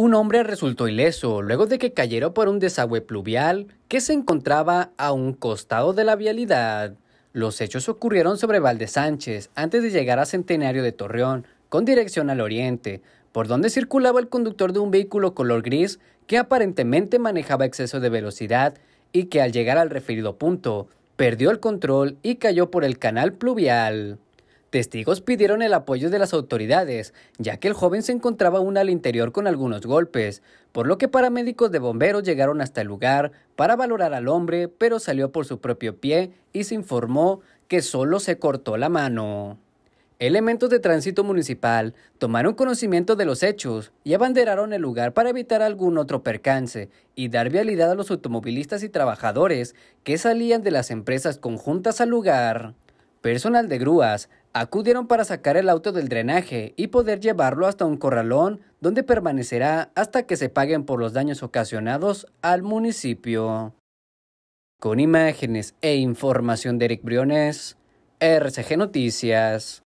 Un hombre resultó ileso luego de que cayera por un desagüe pluvial que se encontraba a un costado de la vialidad. Los hechos ocurrieron sobre Valde Sánchez antes de llegar a Centenario de Torreón, con dirección al oriente, por donde circulaba el conductor de un vehículo color gris que aparentemente manejaba exceso de velocidad y que al llegar al referido punto perdió el control y cayó por el canal pluvial. Testigos pidieron el apoyo de las autoridades, ya que el joven se encontraba aún al interior con algunos golpes, por lo que paramédicos de bomberos llegaron hasta el lugar para valorar al hombre, pero salió por su propio pie y se informó que solo se cortó la mano. Elementos de tránsito municipal tomaron conocimiento de los hechos y abanderaron el lugar para evitar algún otro percance y dar vialidad a los automovilistas y trabajadores que salían de las empresas conjuntas al lugar. Personal de grúas, Acudieron para sacar el auto del drenaje y poder llevarlo hasta un corralón donde permanecerá hasta que se paguen por los daños ocasionados al municipio. Con imágenes e información de Eric Briones, RCG Noticias.